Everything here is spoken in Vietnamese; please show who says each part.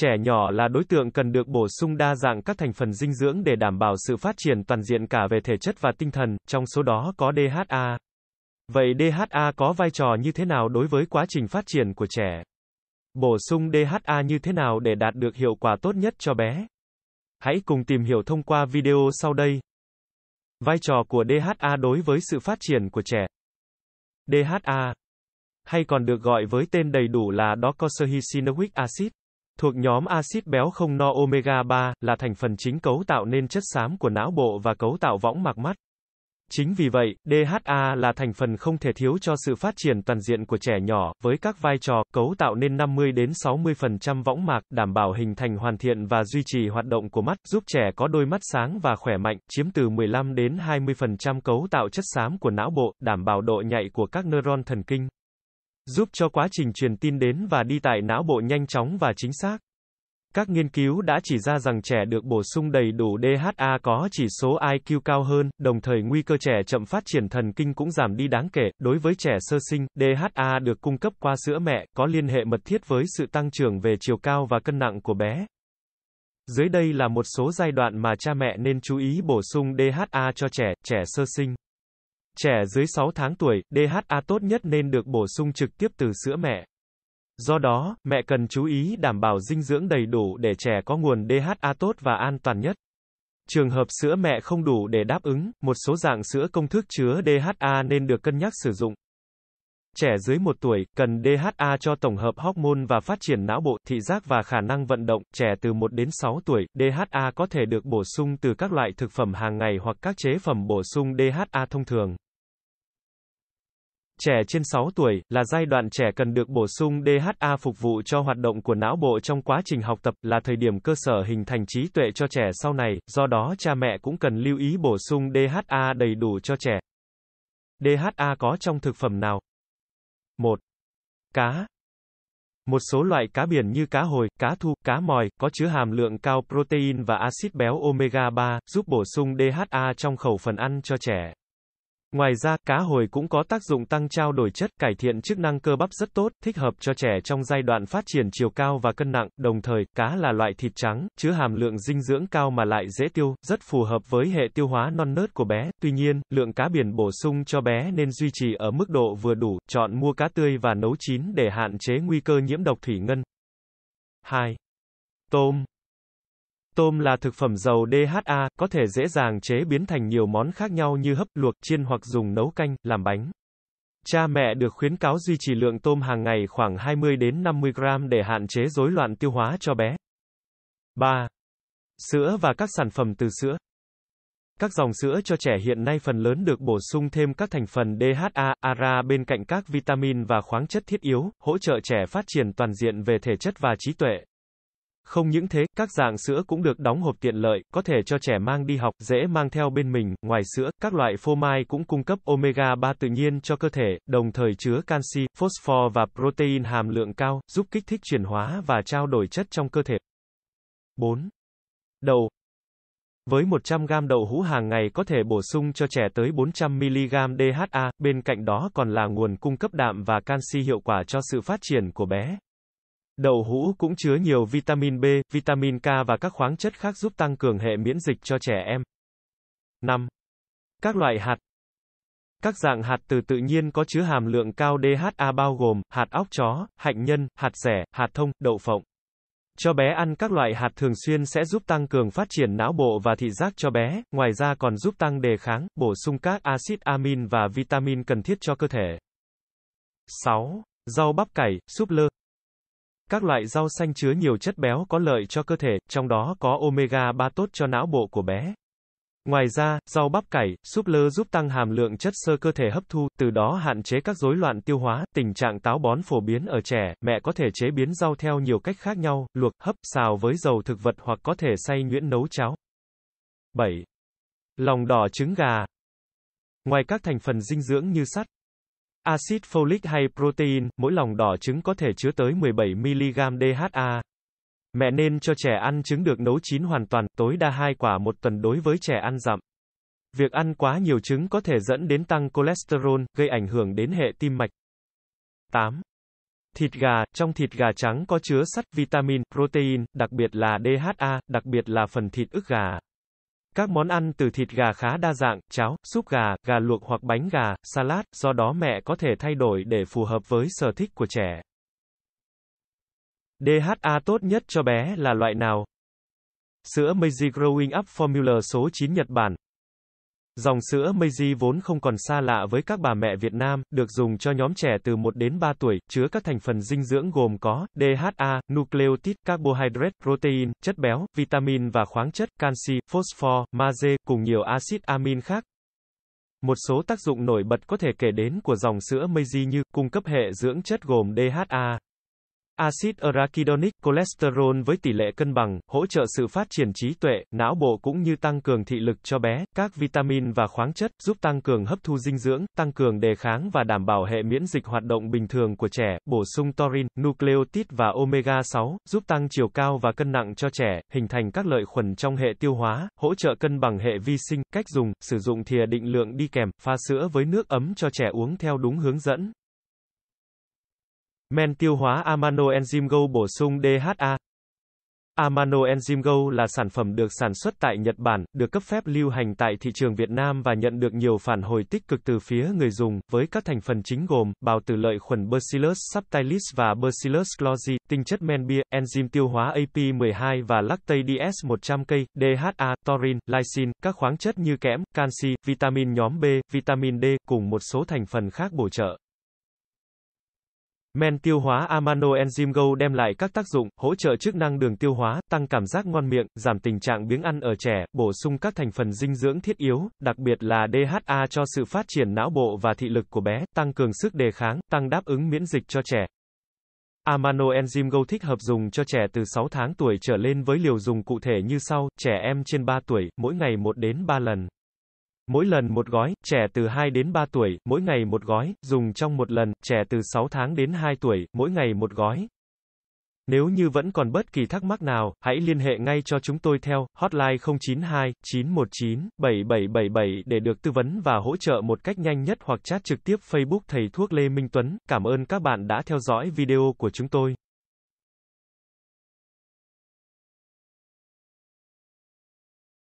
Speaker 1: trẻ nhỏ là đối tượng cần được bổ sung đa dạng các thành phần dinh dưỡng để đảm bảo sự phát triển toàn diện cả về thể chất và tinh thần, trong số đó có DHA. Vậy DHA có vai trò như thế nào đối với quá trình phát triển của trẻ? Bổ sung DHA như thế nào để đạt được hiệu quả tốt nhất cho bé? Hãy cùng tìm hiểu thông qua video sau đây. Vai trò của DHA đối với sự phát triển của trẻ. DHA hay còn được gọi với tên đầy đủ là docosahexaenoic acid thuộc nhóm axit béo không no omega 3, là thành phần chính cấu tạo nên chất xám của não bộ và cấu tạo võng mạc mắt. Chính vì vậy, DHA là thành phần không thể thiếu cho sự phát triển toàn diện của trẻ nhỏ, với các vai trò, cấu tạo nên 50 đến 60% võng mạc, đảm bảo hình thành hoàn thiện và duy trì hoạt động của mắt, giúp trẻ có đôi mắt sáng và khỏe mạnh, chiếm từ 15 đến 20% cấu tạo chất xám của não bộ, đảm bảo độ nhạy của các neuron thần kinh giúp cho quá trình truyền tin đến và đi tại não bộ nhanh chóng và chính xác. Các nghiên cứu đã chỉ ra rằng trẻ được bổ sung đầy đủ DHA có chỉ số IQ cao hơn, đồng thời nguy cơ trẻ chậm phát triển thần kinh cũng giảm đi đáng kể. Đối với trẻ sơ sinh, DHA được cung cấp qua sữa mẹ, có liên hệ mật thiết với sự tăng trưởng về chiều cao và cân nặng của bé. Dưới đây là một số giai đoạn mà cha mẹ nên chú ý bổ sung DHA cho trẻ, trẻ sơ sinh. Trẻ dưới 6 tháng tuổi, DHA tốt nhất nên được bổ sung trực tiếp từ sữa mẹ. Do đó, mẹ cần chú ý đảm bảo dinh dưỡng đầy đủ để trẻ có nguồn DHA tốt và an toàn nhất. Trường hợp sữa mẹ không đủ để đáp ứng, một số dạng sữa công thức chứa DHA nên được cân nhắc sử dụng. Trẻ dưới 1 tuổi cần DHA cho tổng hợp hormone và phát triển não bộ, thị giác và khả năng vận động. Trẻ từ 1 đến 6 tuổi, DHA có thể được bổ sung từ các loại thực phẩm hàng ngày hoặc các chế phẩm bổ sung DHA thông thường. Trẻ trên 6 tuổi là giai đoạn trẻ cần được bổ sung DHA phục vụ cho hoạt động của não bộ trong quá trình học tập, là thời điểm cơ sở hình thành trí tuệ cho trẻ sau này, do đó cha mẹ cũng cần lưu ý bổ sung DHA đầy đủ cho trẻ. DHA có trong thực phẩm nào? 1. Cá. Một số loại cá biển như cá hồi, cá thu, cá mòi có chứa hàm lượng cao protein và axit béo omega 3, giúp bổ sung DHA trong khẩu phần ăn cho trẻ. Ngoài ra, cá hồi cũng có tác dụng tăng trao đổi chất, cải thiện chức năng cơ bắp rất tốt, thích hợp cho trẻ trong giai đoạn phát triển chiều cao và cân nặng. Đồng thời, cá là loại thịt trắng, chứa hàm lượng dinh dưỡng cao mà lại dễ tiêu, rất phù hợp với hệ tiêu hóa non nớt của bé. Tuy nhiên, lượng cá biển bổ sung cho bé nên duy trì ở mức độ vừa đủ, chọn mua cá tươi và nấu chín để hạn chế nguy cơ nhiễm độc thủy ngân. 2. Tôm Tôm là thực phẩm giàu DHA, có thể dễ dàng chế biến thành nhiều món khác nhau như hấp, luộc, chiên hoặc dùng nấu canh, làm bánh. Cha mẹ được khuyến cáo duy trì lượng tôm hàng ngày khoảng 20 đến 50 gram để hạn chế rối loạn tiêu hóa cho bé. 3. Sữa và các sản phẩm từ sữa. Các dòng sữa cho trẻ hiện nay phần lớn được bổ sung thêm các thành phần DHA, ARA bên cạnh các vitamin và khoáng chất thiết yếu, hỗ trợ trẻ phát triển toàn diện về thể chất và trí tuệ. Không những thế, các dạng sữa cũng được đóng hộp tiện lợi, có thể cho trẻ mang đi học, dễ mang theo bên mình. Ngoài sữa, các loại phô mai cũng cung cấp omega 3 tự nhiên cho cơ thể, đồng thời chứa canxi, phosphor và protein hàm lượng cao, giúp kích thích chuyển hóa và trao đổi chất trong cơ thể. 4. Đậu với 100 g đậu hũ hàng ngày có thể bổ sung cho trẻ tới 400mg DHA, bên cạnh đó còn là nguồn cung cấp đạm và canxi hiệu quả cho sự phát triển của bé. Đậu hũ cũng chứa nhiều vitamin B, vitamin K và các khoáng chất khác giúp tăng cường hệ miễn dịch cho trẻ em. 5. Các loại hạt các dạng hạt từ tự nhiên có chứa hàm lượng cao DHA bao gồm hạt óc chó, hạnh nhân, hạt rẻ, hạt thông, đậu phộng. Cho bé ăn các loại hạt thường xuyên sẽ giúp tăng cường phát triển não bộ và thị giác cho bé, ngoài ra còn giúp tăng đề kháng, bổ sung các axit amin và vitamin cần thiết cho cơ thể. 6. Rau bắp cải, súp lơ các loại rau xanh chứa nhiều chất béo có lợi cho cơ thể, trong đó có omega 3 tốt cho não bộ của bé. Ngoài ra, rau bắp cải, súp lơ giúp tăng hàm lượng chất sơ cơ thể hấp thu, từ đó hạn chế các rối loạn tiêu hóa, tình trạng táo bón phổ biến ở trẻ, mẹ có thể chế biến rau theo nhiều cách khác nhau, luộc, hấp, xào với dầu thực vật hoặc có thể xay nhuyễn nấu cháo. 7. Lòng đỏ trứng gà Ngoài các thành phần dinh dưỡng như sắt, Acid folic hay protein, mỗi lòng đỏ trứng có thể chứa tới 17mg DHA. Mẹ nên cho trẻ ăn trứng được nấu chín hoàn toàn, tối đa 2 quả một tuần đối với trẻ ăn dặm. Việc ăn quá nhiều trứng có thể dẫn đến tăng cholesterol, gây ảnh hưởng đến hệ tim mạch. 8. Thịt gà, trong thịt gà trắng có chứa sắt, vitamin, protein, đặc biệt là DHA, đặc biệt là phần thịt ức gà. Các món ăn từ thịt gà khá đa dạng, cháo, súp gà, gà luộc hoặc bánh gà, salad, do đó mẹ có thể thay đổi để phù hợp với sở thích của trẻ. DHA tốt nhất cho bé là loại nào? Sữa Meiji Growing Up Formula số 9 Nhật Bản Dòng sữa Meiji vốn không còn xa lạ với các bà mẹ Việt Nam, được dùng cho nhóm trẻ từ 1 đến 3 tuổi, chứa các thành phần dinh dưỡng gồm có DHA, nucleotide, carbohydrate, protein, chất béo, vitamin và khoáng chất, canxi, phosphor, magie cùng nhiều axit amin khác. Một số tác dụng nổi bật có thể kể đến của dòng sữa Meiji như cung cấp hệ dưỡng chất gồm DHA, axit arachidonic cholesterol với tỷ lệ cân bằng, hỗ trợ sự phát triển trí tuệ, não bộ cũng như tăng cường thị lực cho bé, các vitamin và khoáng chất, giúp tăng cường hấp thu dinh dưỡng, tăng cường đề kháng và đảm bảo hệ miễn dịch hoạt động bình thường của trẻ, bổ sung taurin nucleotid và omega 6, giúp tăng chiều cao và cân nặng cho trẻ, hình thành các lợi khuẩn trong hệ tiêu hóa, hỗ trợ cân bằng hệ vi sinh, cách dùng, sử dụng thìa định lượng đi kèm, pha sữa với nước ấm cho trẻ uống theo đúng hướng dẫn. Men tiêu hóa Amano Enzyme Go bổ sung DHA. Amano Enzyme Go là sản phẩm được sản xuất tại Nhật Bản, được cấp phép lưu hành tại thị trường Việt Nam và nhận được nhiều phản hồi tích cực từ phía người dùng, với các thành phần chính gồm, bào tử lợi khuẩn Bacillus subtilis và Bacillus clozi, tinh chất men bia, enzyme tiêu hóa AP12 và lactate DS100 cây, DHA, taurin, lysine, các khoáng chất như kẽm, canxi, vitamin nhóm B, vitamin D, cùng một số thành phần khác bổ trợ. Men tiêu hóa Amano Enzyme Go đem lại các tác dụng, hỗ trợ chức năng đường tiêu hóa, tăng cảm giác ngon miệng, giảm tình trạng biếng ăn ở trẻ, bổ sung các thành phần dinh dưỡng thiết yếu, đặc biệt là DHA cho sự phát triển não bộ và thị lực của bé, tăng cường sức đề kháng, tăng đáp ứng miễn dịch cho trẻ. Amano Enzyme Go thích hợp dùng cho trẻ từ 6 tháng tuổi trở lên với liều dùng cụ thể như sau, trẻ em trên 3 tuổi, mỗi ngày 1 đến 3 lần. Mỗi lần một gói, trẻ từ 2 đến 3 tuổi, mỗi ngày một gói, dùng trong một lần, trẻ từ 6 tháng đến 2 tuổi, mỗi ngày một gói. Nếu như vẫn còn bất kỳ thắc mắc nào, hãy liên hệ ngay cho chúng tôi theo hotline 092 919 7777 để được tư vấn và hỗ trợ một cách nhanh nhất hoặc chat trực tiếp Facebook Thầy Thuốc Lê Minh Tuấn. Cảm ơn các bạn đã theo dõi video của chúng tôi.